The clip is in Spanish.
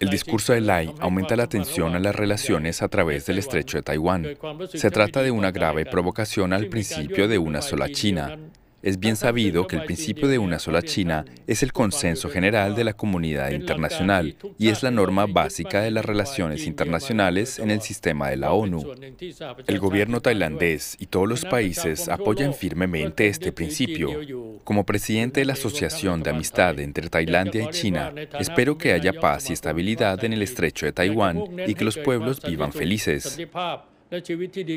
El discurso de Lai aumenta la tensión en las relaciones a través del estrecho de Taiwán. Se trata de una grave provocación al principio de una sola China, es bien sabido que el principio de una sola China es el consenso general de la comunidad internacional y es la norma básica de las relaciones internacionales en el sistema de la ONU. Pues, el gobierno tailandés y todos los países apoyan firmemente este principio. Como presidente de la Asociación de Amistad entre Tailandia y China, espero que haya paz y estabilidad en el estrecho de Taiwán y que los pueblos vivan felices.